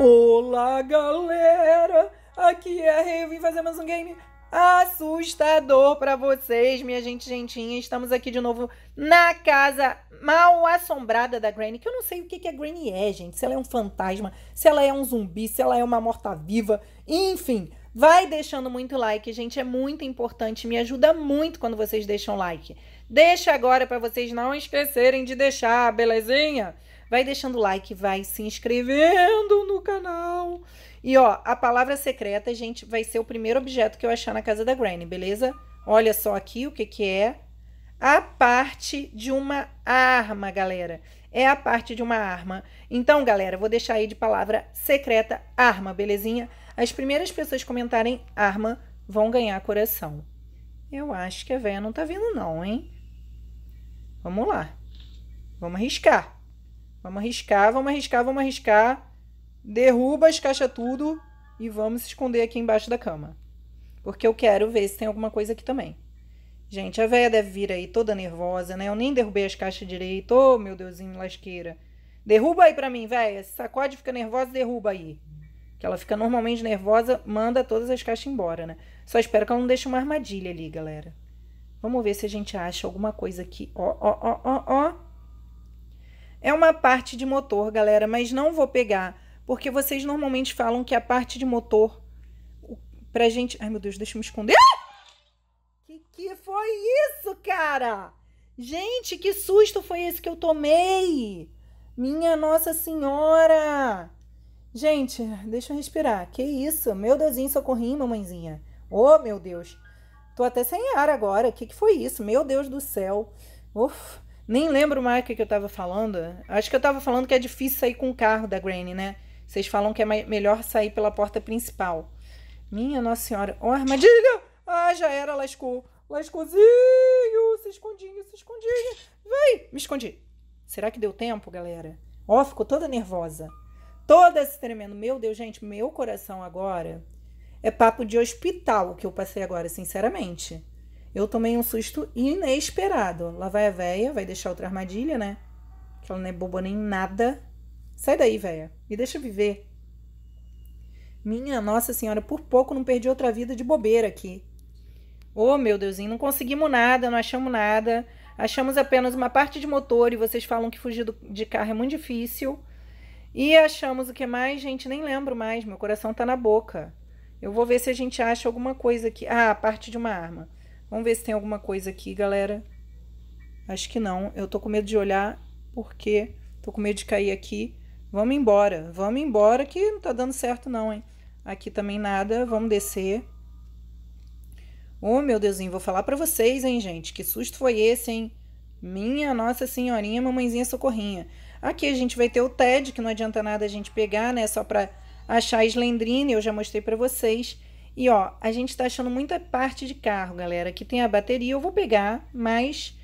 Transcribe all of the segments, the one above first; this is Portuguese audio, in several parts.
Olá galera, aqui é a Rei, eu vim fazer mais um game assustador para vocês, minha gente gentinha. Estamos aqui de novo na casa mal assombrada da Granny, que eu não sei o que, que a Granny é, gente. Se ela é um fantasma, se ela é um zumbi, se ela é uma morta-viva, enfim. Vai deixando muito like, gente, é muito importante, me ajuda muito quando vocês deixam like. Deixa agora para vocês não esquecerem de deixar, belezinha? Vai deixando like, vai se inscrevendo canal. E ó, a palavra secreta, gente, vai ser o primeiro objeto que eu achar na casa da Granny, beleza? Olha só aqui o que que é. A parte de uma arma, galera. É a parte de uma arma. Então, galera, vou deixar aí de palavra secreta arma, belezinha? As primeiras pessoas comentarem arma vão ganhar coração. Eu acho que a véia não tá vindo não, hein? Vamos lá. Vamos arriscar. Vamos arriscar, vamos arriscar, vamos arriscar derruba as caixas tudo e vamos se esconder aqui embaixo da cama. Porque eu quero ver se tem alguma coisa aqui também. Gente, a velha deve vir aí toda nervosa, né? Eu nem derrubei as caixas direito. Ô, oh, meu deusinho, lasqueira. Derruba aí pra mim, velha. Se sacode, fica nervosa, derruba aí. Que ela fica normalmente nervosa, manda todas as caixas embora, né? Só espero que ela não deixe uma armadilha ali, galera. Vamos ver se a gente acha alguma coisa aqui. Ó, ó, ó, ó, ó. É uma parte de motor, galera, mas não vou pegar porque vocês normalmente falam que a parte de motor pra gente. Ai, meu Deus, deixa eu me esconder. Ah! Que que foi isso, cara? Gente, que susto foi esse que eu tomei? Minha Nossa Senhora! Gente, deixa eu respirar. Que isso? Meu Deusinho, socorrinho, mamãezinha. Oh, meu Deus. Tô até sem ar agora. Que que foi isso? Meu Deus do céu. Uf, nem lembro mais o que, eu tava falando. Acho que eu tava falando que é difícil sair com o carro da Granny, né? Vocês falam que é melhor sair pela porta principal. Minha Nossa Senhora. Ó, oh, armadilha! Ah, já era, lascou. Lascozinho! Se escondinha, se escondinha. Vai! Me escondi. Será que deu tempo, galera? Ó, oh, ficou toda nervosa. Toda se tremendo. Meu Deus, gente, meu coração agora é papo de hospital que eu passei agora, sinceramente. Eu tomei um susto inesperado. Lá vai a véia, vai deixar outra armadilha, né? Que ela não é boba nem nada. Sai daí, véia. Me deixa viver. Minha Nossa Senhora, por pouco não perdi outra vida de bobeira aqui. Ô, oh, meu Deusinho, não conseguimos nada, não achamos nada. Achamos apenas uma parte de motor e vocês falam que fugir de carro é muito difícil. E achamos o que mais? Gente, nem lembro mais. Meu coração tá na boca. Eu vou ver se a gente acha alguma coisa aqui. Ah, parte de uma arma. Vamos ver se tem alguma coisa aqui, galera. Acho que não. Eu tô com medo de olhar porque tô com medo de cair aqui. Vamos embora, vamos embora que não tá dando certo não, hein? Aqui também nada, vamos descer. Oh, meu Deusinho, vou falar para vocês, hein, gente? Que susto foi esse, hein? Minha Nossa Senhorinha, mamãezinha socorrinha. Aqui a gente vai ter o TED, que não adianta nada a gente pegar, né? Só para achar a Slendrine, eu já mostrei para vocês. E, ó, a gente tá achando muita parte de carro, galera. Aqui tem a bateria, eu vou pegar, mas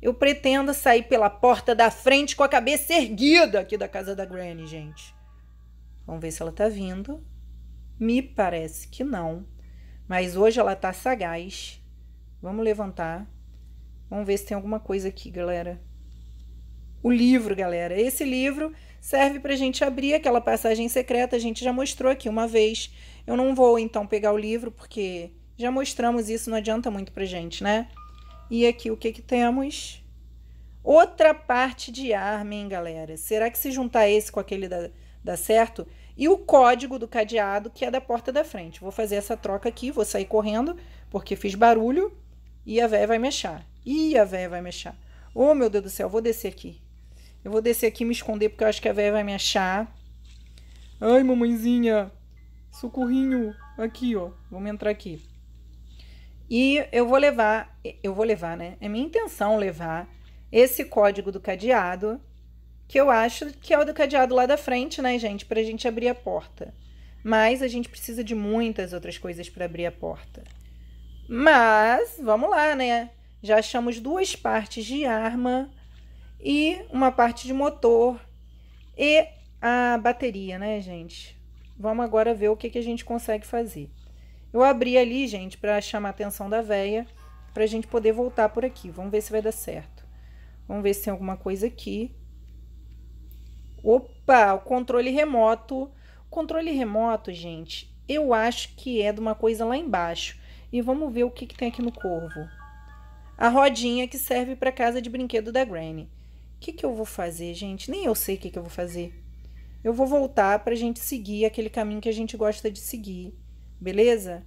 eu pretendo sair pela porta da frente com a cabeça erguida aqui da casa da Granny, gente. Vamos ver se ela tá vindo. Me parece que não. Mas hoje ela tá sagaz. Vamos levantar. Vamos ver se tem alguma coisa aqui, galera. O livro, galera. Esse livro serve para a gente abrir aquela passagem secreta. A gente já mostrou aqui uma vez. Eu não vou, então, pegar o livro, porque já mostramos isso, não adianta muito pra gente, né? E aqui o que, que temos? Outra parte de Armin, galera. Será que se juntar esse com aquele dá, dá certo? E o código do cadeado, que é da porta da frente. Vou fazer essa troca aqui, vou sair correndo, porque fiz barulho. E a véia vai mexer. E a véia vai mexer. Oh, meu Deus do céu, vou descer aqui. Eu vou descer aqui e me esconder, porque eu acho que a véia vai me achar. Ai, mamãezinha. Socorrinho. Aqui, ó. Vamos entrar aqui. E eu vou levar, eu vou levar, né? É minha intenção levar esse código do cadeado, que eu acho que é o do cadeado lá da frente, né, gente? Para a gente abrir a porta. Mas a gente precisa de muitas outras coisas para abrir a porta. Mas, vamos lá, né? Já achamos duas partes de arma e uma parte de motor e a bateria, né, gente? Vamos agora ver o que, que a gente consegue fazer. Eu abri ali, gente, para chamar a atenção da véia, para a gente poder voltar por aqui. Vamos ver se vai dar certo. Vamos ver se tem alguma coisa aqui. Opa, o controle remoto. O controle remoto, gente, eu acho que é de uma coisa lá embaixo. E vamos ver o que, que tem aqui no corvo. A rodinha que serve para casa de brinquedo da Granny. O que, que eu vou fazer, gente? Nem eu sei o que, que eu vou fazer. Eu vou voltar para a gente seguir aquele caminho que a gente gosta de seguir beleza?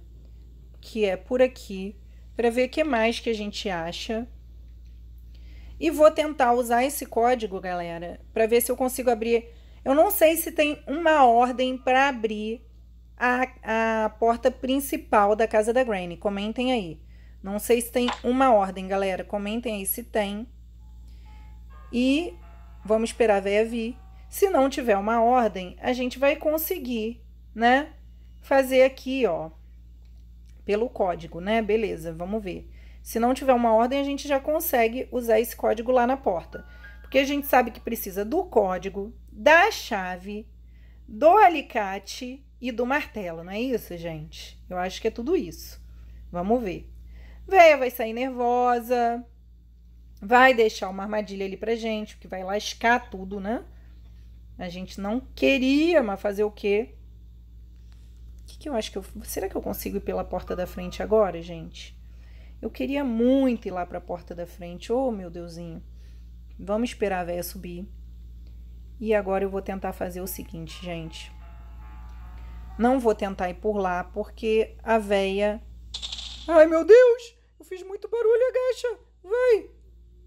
Que é por aqui, para ver o que mais que a gente acha. E vou tentar usar esse código, galera, para ver se eu consigo abrir. Eu não sei se tem uma ordem para abrir a, a porta principal da casa da Granny. Comentem aí. Não sei se tem uma ordem, galera. Comentem aí se tem. E vamos esperar a véia vir. Se não tiver uma ordem, a gente vai conseguir, né? fazer aqui, ó, pelo código, né? Beleza, vamos ver. Se não tiver uma ordem, a gente já consegue usar esse código lá na porta. Porque a gente sabe que precisa do código, da chave, do alicate e do martelo, não é isso, gente? Eu acho que é tudo isso. Vamos ver. Veia vai sair nervosa, vai deixar uma armadilha ali pra gente, porque vai lascar tudo, né? A gente não queria, mas fazer o quê? que eu acho que eu. Será que eu consigo ir pela porta da frente agora, gente? Eu queria muito ir lá para a porta da frente. Oh, meu Deusinho. Vamos esperar a véia subir. E agora eu vou tentar fazer o seguinte, gente. Não vou tentar ir por lá, porque a véia. Ai, meu Deus! Eu fiz muito barulho, agacha! Vai!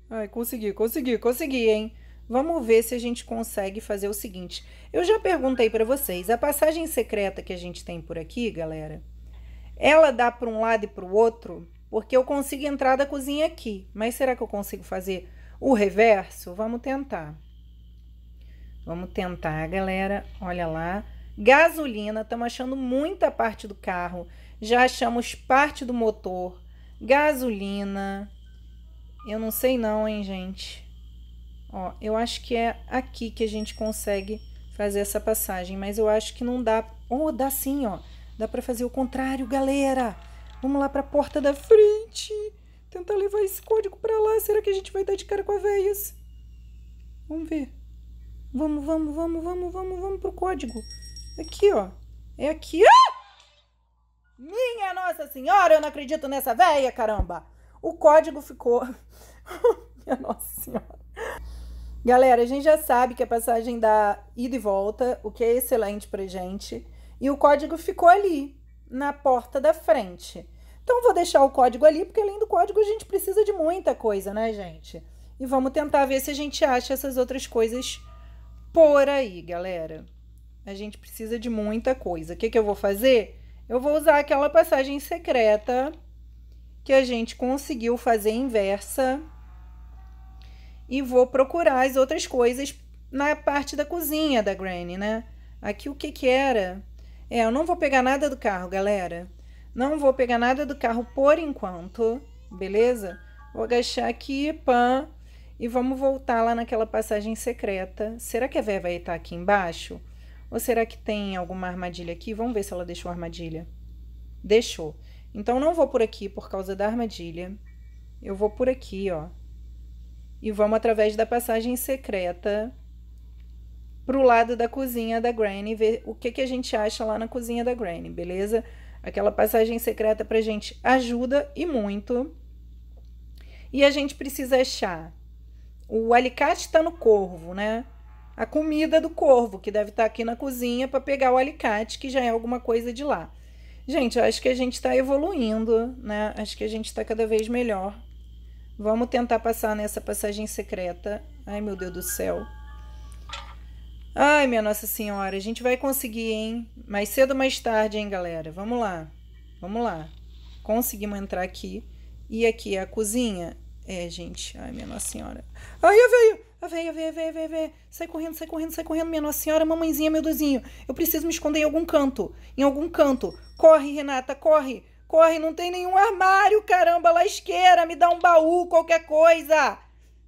Ai, consegui, consegui, consegui, hein? Vamos ver se a gente consegue fazer o seguinte. Eu já perguntei para vocês, a passagem secreta que a gente tem por aqui, galera, ela dá para um lado e para o outro, porque eu consigo entrar da cozinha aqui. Mas será que eu consigo fazer o reverso? Vamos tentar. Vamos tentar, galera. Olha lá. Gasolina, estamos achando muita parte do carro. Já achamos parte do motor. Gasolina. Eu não sei não, hein, gente. Ó, eu acho que é aqui que a gente consegue fazer essa passagem, mas eu acho que não dá. Ou oh, dá sim, ó. Dá para fazer o contrário, galera. Vamos lá para a porta da frente. Tentar levar esse código para lá. Será que a gente vai dar de cara com a veias? Vamos ver. Vamos, vamos, vamos, vamos, vamos, vamos pro código. Aqui, ó. É aqui. Ah! Minha Nossa Senhora, eu não acredito nessa véia, caramba. O código ficou. Minha Nossa Senhora. Galera, a gente já sabe que a passagem dá ida e volta, o que é excelente pra gente. E o código ficou ali, na porta da frente. Então, vou deixar o código ali, porque além do código a gente precisa de muita coisa, né, gente? E vamos tentar ver se a gente acha essas outras coisas por aí, galera. A gente precisa de muita coisa. O que, que eu vou fazer? Eu vou usar aquela passagem secreta que a gente conseguiu fazer inversa e vou procurar as outras coisas na parte da cozinha da Granny, né? Aqui o que que era? É, eu não vou pegar nada do carro, galera. Não vou pegar nada do carro por enquanto, beleza? Vou agachar aqui, pã, e vamos voltar lá naquela passagem secreta. Será que a Vé vai estar aqui embaixo? Ou será que tem alguma armadilha aqui? Vamos ver se ela deixou armadilha. Deixou. Então, não vou por aqui por causa da armadilha. Eu vou por aqui, ó e vamos através da passagem secreta para o lado da cozinha da Granny, ver o que, que a gente acha lá na cozinha da Granny, beleza? Aquela passagem secreta para gente ajuda e muito. E a gente precisa achar. O alicate está no corvo, né? A comida do corvo, que deve estar tá aqui na cozinha, para pegar o alicate, que já é alguma coisa de lá. Gente, eu acho que a gente está evoluindo, né? Acho que a gente está cada vez melhor Vamos tentar passar nessa passagem secreta. Ai, meu Deus do céu. Ai, minha Nossa Senhora, a gente vai conseguir, hein? Mais cedo ou mais tarde, hein, galera? Vamos lá. Vamos lá. Conseguimos entrar aqui. E aqui é a cozinha. É, gente. Ai, minha Nossa Senhora. Ai, eu veio! A veio, eu veio, eu veio, a Sai correndo, sai correndo, sai correndo, minha Nossa Senhora, mamãezinha, meu Deusinho. Eu preciso me esconder em algum canto. Em algum canto. Corre, Renata, corre. Corre, não tem nenhum armário, caramba, lasqueira, me dá um baú, qualquer coisa.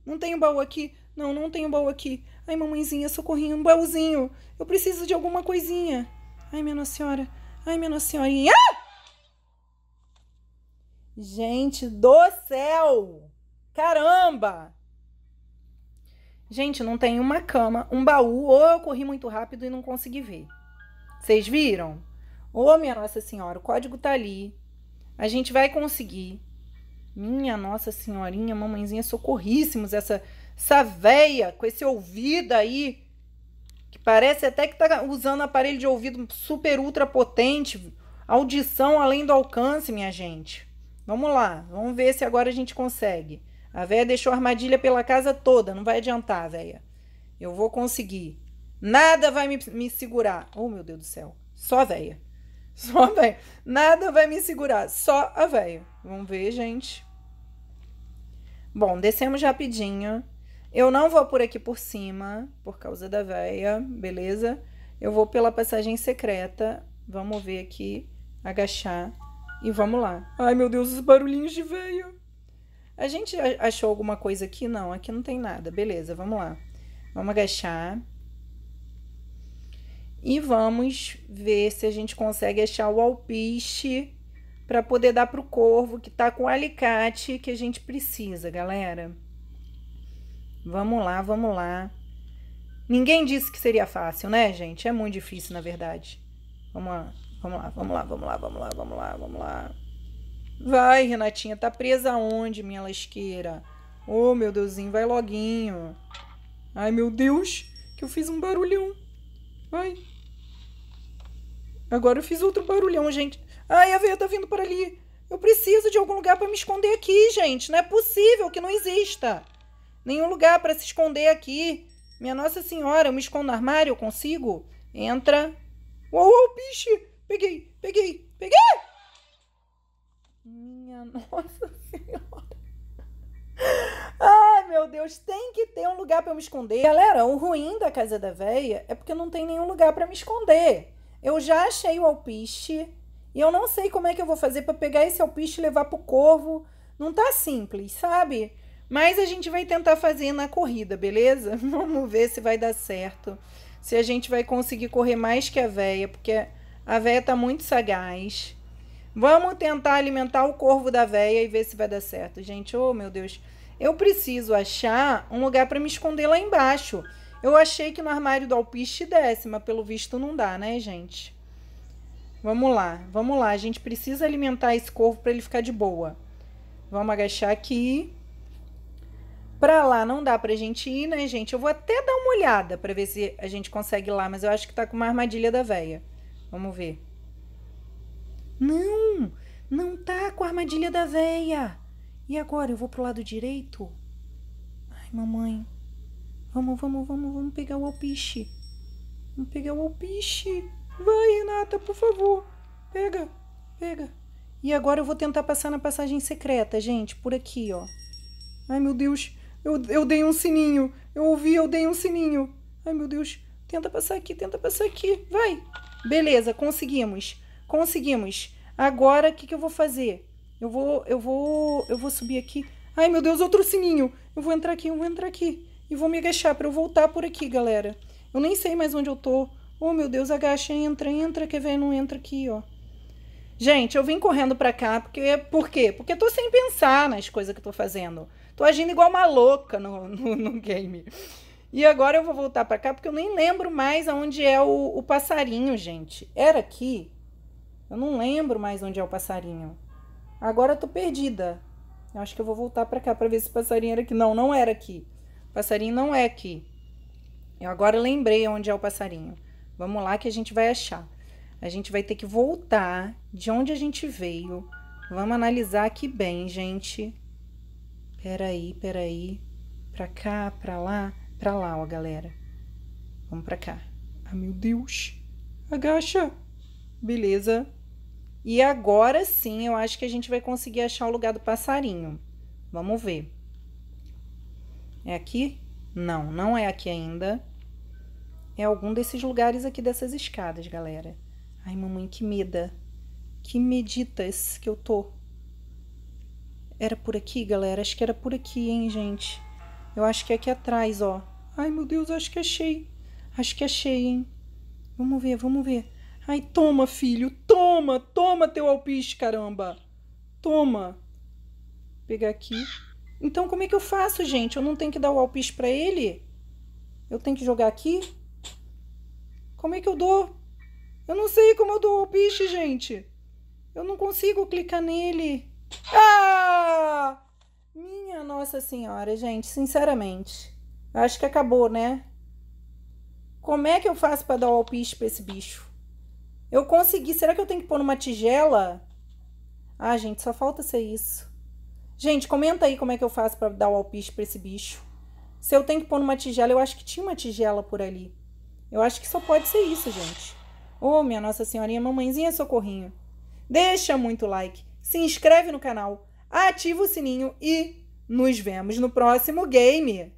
Não tem um baú aqui? Não, não tem um baú aqui. Ai, mamãezinha, socorrinho, um baúzinho. Eu preciso de alguma coisinha. Ai, minha nossa senhora. Ai, minha nossa senhorinha. Ah! Gente do céu! Caramba! Gente, não tem uma cama, um baú, ou eu corri muito rápido e não consegui ver. Vocês viram? Ô, oh, minha Nossa Senhora, o código tá ali. A gente vai conseguir. Minha Nossa Senhorinha, mamãezinha, socorríssimos essa, essa véia com esse ouvido aí, que parece até que tá usando aparelho de ouvido super ultra potente, audição além do alcance, minha gente. Vamos lá, vamos ver se agora a gente consegue. A véia deixou armadilha pela casa toda, não vai adiantar, véia. Eu vou conseguir. Nada vai me, me segurar. Oh, meu Deus do céu. Só véia. Só a véia. Nada vai me segurar, só a véia. Vamos ver, gente. Bom, descemos rapidinho. Eu não vou por aqui por cima, por causa da véia, beleza? Eu vou pela passagem secreta. Vamos ver aqui, agachar e vamos lá. Ai, meu Deus, os barulhinhos de véia. A gente achou alguma coisa aqui? Não, aqui não tem nada. Beleza, vamos lá. Vamos agachar. E vamos ver se a gente consegue achar o alpiste para poder dar para o corvo que está com o alicate que a gente precisa, galera. Vamos lá, vamos lá. Ninguém disse que seria fácil, né, gente? É muito difícil, na verdade. Vamos lá, vamos lá, vamos lá, vamos lá, vamos lá, vamos lá, vamos lá. Vai, Renatinha, tá presa aonde, minha lasqueira? Ô, oh, meu Deusinho, vai loguinho. Ai, meu Deus, que eu fiz um barulhão. Vai, Agora eu fiz outro barulhão, gente. Ai, a veia tá vindo para ali. Eu preciso de algum lugar para me esconder aqui, gente. Não é possível que não exista. Nenhum lugar para se esconder aqui. Minha Nossa Senhora, eu me escondo no armário, eu consigo? Entra. Uau, uou, bicho! Peguei, peguei, peguei! Minha Nossa Senhora. Ai, meu Deus, tem que ter um lugar para me esconder. Galera, o ruim da casa da véia é porque não tem nenhum lugar para me esconder. Eu já achei o alpiste e eu não sei como é que eu vou fazer para pegar esse alpiste e levar pro corvo. Não tá simples, sabe? Mas a gente vai tentar fazer na corrida, beleza? Vamos ver se vai dar certo. Se a gente vai conseguir correr mais que a véia, porque a véia tá muito sagaz. Vamos tentar alimentar o corvo da véia e ver se vai dar certo. Gente, oh meu Deus, eu preciso achar um lugar para me esconder lá embaixo. Eu achei que no armário do alpiste desce, mas pelo visto não dá, né, gente? Vamos lá, vamos lá. A gente precisa alimentar esse corvo para ele ficar de boa. Vamos agachar aqui. Pra lá não dá pra gente ir, né, gente? Eu vou até dar uma olhada pra ver se a gente consegue ir lá, mas eu acho que tá com uma armadilha da véia. Vamos ver. Não! Não tá com a armadilha da véia! E agora? Eu vou pro lado direito? Ai, mamãe. Vamos, vamos, vamos, vamos pegar o alpiche. Vamos pegar o alpiche. Vai, Renata, por favor. Pega, pega. E agora eu vou tentar passar na passagem secreta, gente, por aqui, ó. Ai, meu Deus, eu, eu dei um sininho. Eu ouvi, eu dei um sininho. Ai, meu Deus, tenta passar aqui, tenta passar aqui. Vai. Beleza, conseguimos. Conseguimos. Agora, o que, que eu vou fazer? Eu vou, eu vou, eu vou subir aqui. Ai, meu Deus, outro sininho. Eu vou entrar aqui, eu vou entrar aqui e vou me agachar para eu voltar por aqui, galera. Eu nem sei mais onde eu tô. Oh, meu Deus, agacha, entra, entra, quer ver, não entra aqui, ó. Gente, eu vim correndo pra cá porque... Por quê? Porque eu tô sem pensar nas coisas que eu tô fazendo. Tô agindo igual uma louca no, no, no game. E agora eu vou voltar pra cá porque eu nem lembro mais aonde é o, o passarinho, gente. Era aqui? Eu não lembro mais onde é o passarinho. Agora eu tô perdida. Eu acho que eu vou voltar pra cá pra ver se o passarinho era aqui. Não, não era aqui passarinho não é aqui. Eu agora lembrei onde é o passarinho. Vamos lá que a gente vai achar. A gente vai ter que voltar de onde a gente veio. Vamos analisar aqui bem, gente. Peraí, peraí. Pra cá, pra lá, pra lá, ó, galera. Vamos pra cá. Ah, meu Deus. Agacha. Beleza. E agora sim, eu acho que a gente vai conseguir achar o lugar do passarinho. Vamos ver. É aqui? Não, não é aqui ainda. É algum desses lugares aqui dessas escadas, galera. Ai, mamãe, que meda. Que meditas que eu tô. Era por aqui, galera? Acho que era por aqui, hein, gente? Eu acho que é aqui atrás, ó. Ai, meu Deus, acho que achei. Acho que achei, hein? Vamos ver, vamos ver. Ai, toma, filho. Toma, toma teu alpiste, caramba. Toma. Vou pegar aqui. Então, como é que eu faço, gente? Eu não tenho que dar o alpiste para ele? Eu tenho que jogar aqui? Como é que eu dou? Eu não sei como eu dou o alpiste, gente. Eu não consigo clicar nele. Ah! Minha Nossa Senhora, gente, sinceramente. Acho que acabou, né? Como é que eu faço para dar o alpiste para esse bicho? Eu consegui. Será que eu tenho que pôr numa tigela? Ah, gente, só falta ser isso. Gente, comenta aí como é que eu faço para dar o alpiste para esse bicho. Se eu tenho que pôr numa tigela, eu acho que tinha uma tigela por ali. Eu acho que só pode ser isso, gente. Ô, oh, minha Nossa Senhorinha, mamãezinha socorrinho. Deixa muito like, se inscreve no canal, ativa o sininho e nos vemos no próximo game.